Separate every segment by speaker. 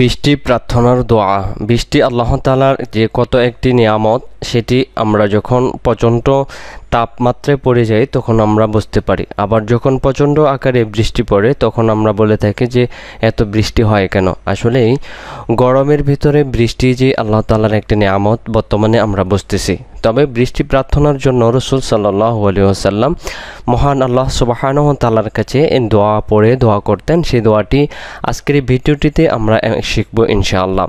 Speaker 1: বৃষ্টি প্রার্থনার দোয়া বৃষ্টি আল্লাহ তালার যে কত একটি নিয়ামত সেটি আমরা যখন প্রচণ্ড তাপমাত্রায় পড়ে যায় তখন আমরা বুঝতে পারি আবার যখন প্রচণ্ড আকারে বৃষ্টি পড়ে তখন আমরা বলে থাকি যে এত বৃষ্টি হয় কেন আসলে গরমের ভিতরে বৃষ্টি যে আল্লাহ তালার একটি নিয়ামত বর্তমানে আমরা বুঝতেছি তবে বৃষ্টি প্রার্থনার জন্য রসুল সাল্লাহ আলিয়াল্লাম মহান আল্লাহ সুবাহানহ তালার কাছে দোয়া পড়ে দোয়া করতেন সেই দোয়াটি আজকের এই ভিডিওটিতে আমরা শিখবো ইনশাআল্লাহ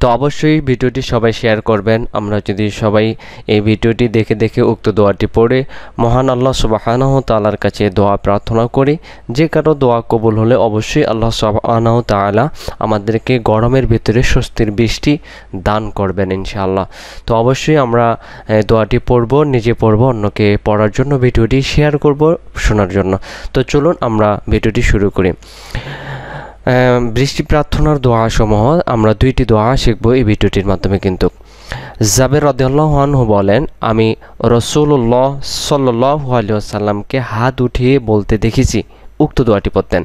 Speaker 1: তো অবশ্যই ভিডিওটি সবাই শেয়ার করবেন আমরা যদি সবাই এই ভিডিওটি দেখে দেখে উক্ত দোয়াটি দোয়াটি পড়ে মহান আল্লাহ সুবাহানাহ তালার কাছে দোয়া প্রার্থনা করি যে কারো দোয়া কবুল হলে অবশ্যই আল্লাহ সুবাহানাহ তালা আমাদেরকে গরমের ভিতরে স্বস্তির বৃষ্টি দান করবেন ইনশাআল্লাহ তো অবশ্যই আমরা দোয়াটি পড়ব নিজে পড়ব অন্যকে পড়ার জন্য ভিডিওটি শেয়ার করব শোনার জন্য তো চলুন আমরা ভিডিওটি শুরু করি বৃষ্টি প্রার্থনার দোয়াসমূহ আমরা দুইটি দোয়া শিখব এই ভিডিওটির মাধ্যমে কিন্তু জাবের রদেহ্লাহনহু বলেন আমি রসুল্লাহ সাল্লাহ আলিয়াসাল্লামকে হাত উঠিয়ে বলতে দেখেছি উক্ত দোয়াটি পড়তেন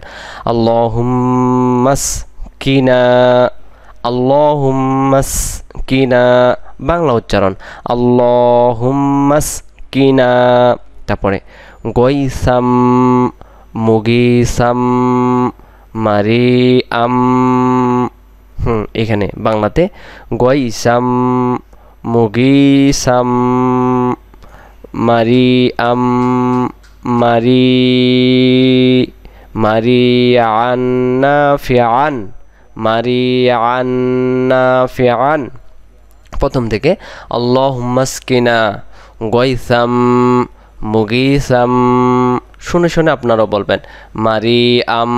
Speaker 1: আল্লাহমাস কিনা আল্লাহমাস কিনা বাংলা উচ্চারণ আল্লাহমাস কিনা তারপরে গৈসাম মুগিসাম মারি আম হুম এখানে বাংলাতে গৈসাম মুগিসাম মারিয়াম মারি মারিয়ান ফিয়ান মারিয়ান ফিয়ান প্রথম থেকে আল্লাহ মাসকিনা গৈসাম মুগিসাম শুনে শুনে আপনারাও বলবেন মারিয়াম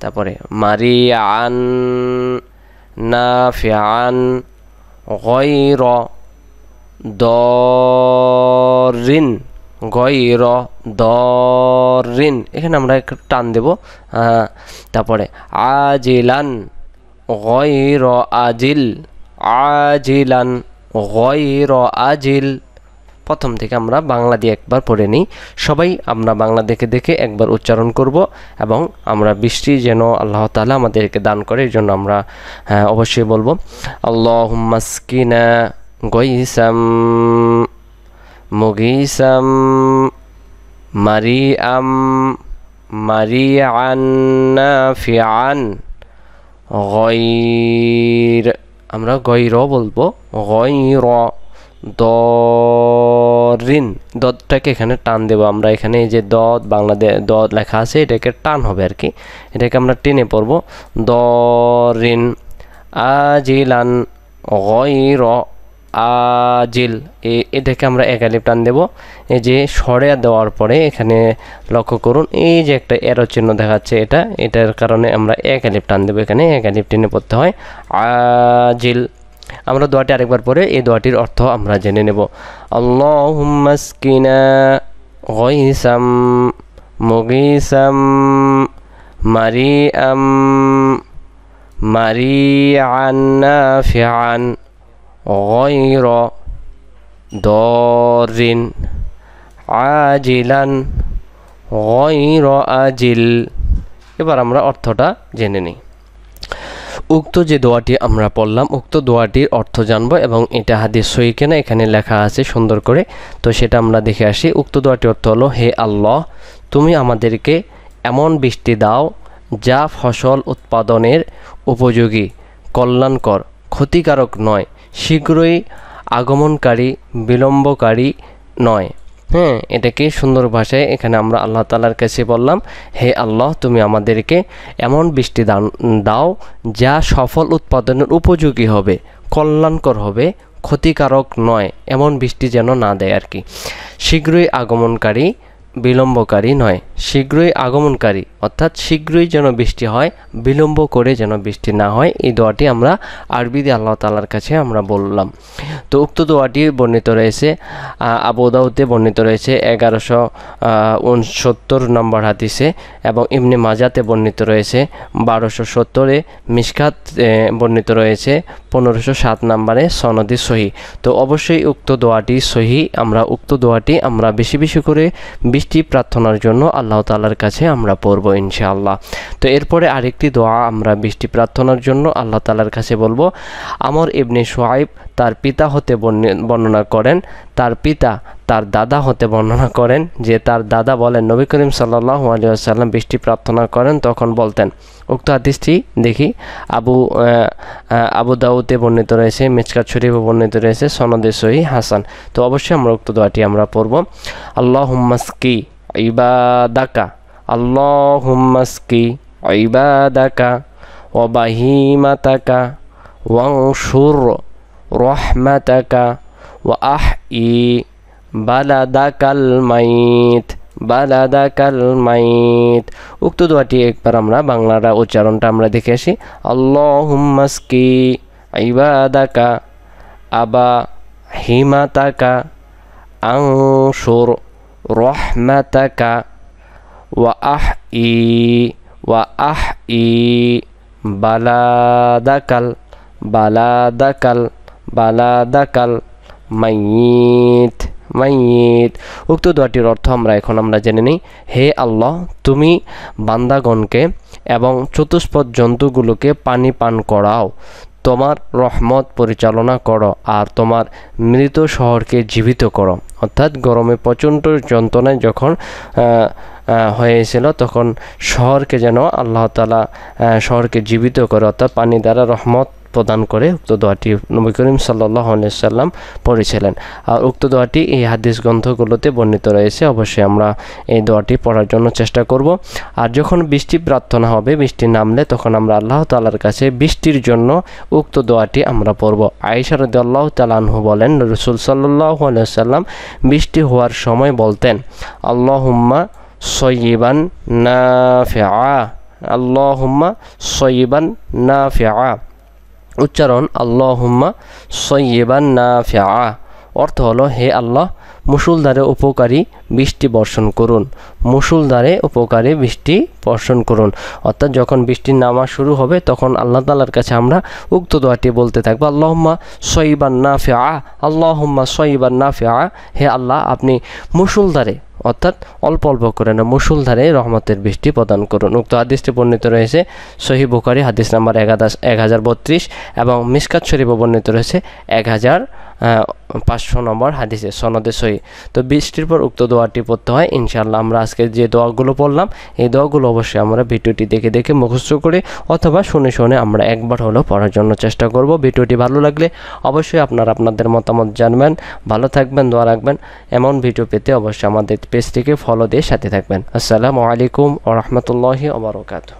Speaker 1: তারপরে মারিয়ান ফিয়ান غير দরিন গইর দরিন এখানে আমরা একটু টান দেব তারপরে আজিলান গইর আজিল আজিলান গইর আজিল প্রথম থেকে আমরা বাংলা দিয়ে একবার পড়ে নিই সবাই আমরা বাংলা দেখে দেখে একবার উচ্চারণ করব এবং আমরা বৃষ্টি যেন আল্লাহ তালা আমাদেরকে দান করে এই জন্য আমরা হ্যাঁ, অবশ্যই বলবো আল্লাহ মাসকিনা গইসাম মুগিসাম মারিয়াম মারিয়ান ফিয়ান গৈর আমরা গৈর বলবো গৈর দরিন দটাকে এখানে টান দেব আমরা এখানে এই যে দত বাংলাদেশ দত লেখা আছে এটাকে টান হবে আর কি এটাকে আমরা টেনে পড়ব দরিন আজিলান গইর আজিল এটাকে আমরা একালিপ টান দেব এই যে সরে দেওয়ার পরে এখানে লক্ষ্য করুন এই যে একটা এরো চিহ্ন দেখাচ্ছে এটা এটার কারণে আমরা একালিপ টান দেবো এখানে একালিপ টেনে পড়তে হয় আজিল আমরা দোয়াটি আরেকবার পরে এই দোয়াটির অর্থ আমরা জেনে নেব আল্লাহমাসকিনা গৈসাম মুগিসাম মারিয়াম মারিয়ান নাফিয়ান غير ضار عاجلا غير أجل এবার আমরা অর্থটা জেনে নিই উক্ত যে দোয়াটি আমরা পড়লাম উক্ত দোয়াটির অর্থ জানবো এবং এটা হাদিস সই কেনা এখানে লেখা আছে সুন্দর করে তো সেটা আমরা দেখে আসি উক্ত দোয়াটি অর্থ হলো হে আল্লাহ তুমি আমাদেরকে এমন বৃষ্টি দাও যা ফসল উৎপাদনের উপযোগী কল্যাণকর ক্ষতিকারক নয় শীঘ্রই আগমনকারী বিলম্বকারী নয় হ্যাঁ এটাকে সুন্দর ভাষায় এখানে আমরা আল্লাহ তালার কাছে বললাম হে আল্লাহ তুমি আমাদেরকে এমন বৃষ্টি দান দাও যা সফল উৎপাদনের উপযোগী হবে কল্যাণকর হবে ক্ষতিকারক নয় এমন বৃষ্টি যেন না দেয় আর কি শীঘ্রই আগমনকারী বিলম্বকারী নয় শীঘ্রই আগমনকারী অর্থাৎ শীঘ্রই যেন বৃষ্টি হয় বিলম্ব করে যেন বৃষ্টি না হয় এই দোয়াটি আমরা আরবিদি আল্লাহ তালার কাছে আমরা বললাম তো উক্ত দোয়াটি বর্ণিত রয়েছে আবুদাউতে বর্ণিত রয়েছে এগারোশো উনসত্তর নম্বর হাতিসে এবং ইমনি মাজাতে বর্ণিত রয়েছে বারোশো সত্তরে মিসকাত বর্ণিত রয়েছে পনেরোশো সাত নম্বরে সনদি সহি তো অবশ্যই উক্ত দোয়াটি সহি আমরা উক্ত দোয়াটি আমরা বেশি বেশি করে বৃষ্টি প্রার্থনার জন্য আল্লাহ আল্লাহ তালার কাছে আমরা পড়ব ইনশাআল্লাহ তো এরপরে আরেকটি দোয়া আমরা বৃষ্টি প্রার্থনার জন্য আল্লাহ তালার কাছে বলবো আমর ইবনে সোয়াইব তার পিতা হতে বর্ণনা করেন তার পিতা তার দাদা হতে বর্ণনা করেন যে তার দাদা বলেন নবী করিম সাল্লাহ আলিয়াল্লাম বৃষ্টি প্রার্থনা করেন তখন বলতেন উক্ত আদিষ্টি দেখি আবু আবু দাউতে বর্ণিত রয়েছে মেচকাত শরীফে বর্ণিত রয়েছে সনদে সহি হাসান তো অবশ্যই আমরা উক্ত দোয়াটি আমরা পড়ব আল্লাহ কি ইবাদাকা আল্লাহমাস্কি ইবাদাকা ওবাহিমাতাকা ওয়াংশুর রহমাতাকা আহ ই বালাদাকাল মাইত কাল মাইত উক্ত দোয়াটি একবার আমরা বাংলাটা উচ্চারণটা আমরা দেখে আসি আল্লাহমাস্কি ইবাদাকা আবা হিমাতাকা সুর রহমাতাকা ওয়া আহ ই ওয়া আহ ই বালাদাকাল বালাদাকাল বালাদাকাল মাইত মাইত উক্ত দুটির অর্থ আমরা এখন আমরা জেনে নিই হে আল্লাহ তুমি বান্দাগণকে এবং চতুষ্পদ জন্তুগুলোকে পানি পান করাও তোমার রহমত পরিচালনা করো আর তোমার মৃত শহরকে জীবিত করো অর্থাৎ গরমে প্রচণ্ড যন্ত্রণায় যখন হয়েছিল তখন শহরকে যেন আল্লাহ শহরকে জীবিত করে অর্থাৎ পানি দ্বারা রহমত প্রদান করে উক্ত দোয়াটি নবী করিম সাল্লাহ সাল্লাম পড়েছিলেন আর উক্ত দোয়াটি এই হাদিস গ্রন্থগুলোতে বর্ণিত রয়েছে অবশ্যই আমরা এই দোয়াটি পড়ার জন্য চেষ্টা করব আর যখন বৃষ্টি প্রার্থনা হবে বৃষ্টি নামলে তখন আমরা আল্লাহ তালার কাছে বৃষ্টির জন্য উক্ত দোয়াটি আমরা পড়ব আইসারদ আল্লাহ তালানহু বলেন রসুল সাল্লাহ সাল্লাম বৃষ্টি হওয়ার সময় বলতেন আল্লাহ হুম্মা সৈবান না ফে আল্লাহ হুম্মা সৈবান না ফে উচ্চারণ আল্লাহ হুম্মা সৈয়েবান না ফ্যা অর্থ হলো হে আল্লাহ মুসুলদারে উপকারী বৃষ্টি বর্ষণ করুন মুসুলদারে উপকারী বৃষ্টি বর্ষণ করুন অর্থাৎ যখন বৃষ্টির নামা শুরু হবে তখন আল্লাহ তালার কাছে আমরা উক্ত দোয়াটি বলতে থাকবো আল্লাহম্মা সৈবান না ফে আ আল্লাহম্মা সৈবান না ফে আ হে আল্লাহ আপনি মুসুলদারে অর্থাৎ অল্প অল্প করে না মুসুলধারে রহমতের বৃষ্টি প্রদান করুন উক্ত হাদিসটি বর্ণিত রয়েছে সহি বুখারি হাদিস নাম্বার একাদশ এক হাজার বত্রিশ এবং মিসকাত শরীফ বর্ণিত রয়েছে এক হাজার পাঁচশো নম্বর হাদিসে সনদে সহি তো বৃষ্টির পর উক্ত দোয়াটি পড়তে হয় ইনশাল্লাহ আমরা আজকে যে দোয়াগুলো পড়লাম এই দোয়াগুলো অবশ্যই আমরা ভিডিওটি দেখে দেখে মুখস্থ করি অথবা শুনে শুনে আমরা একবার হলেও পড়ার জন্য চেষ্টা করব ভিডিওটি ভালো লাগলে অবশ্যই আপনারা আপনাদের মতামত জানবেন ভালো থাকবেন দোয়া রাখবেন এমন ভিডিও পেতে অবশ্যই আমাদের পেজটিকে ফলো দিয়ে সাথে থাকবেন আসসালামু আলাইকুম ও রহমতুল্লাহি ওবরকাতু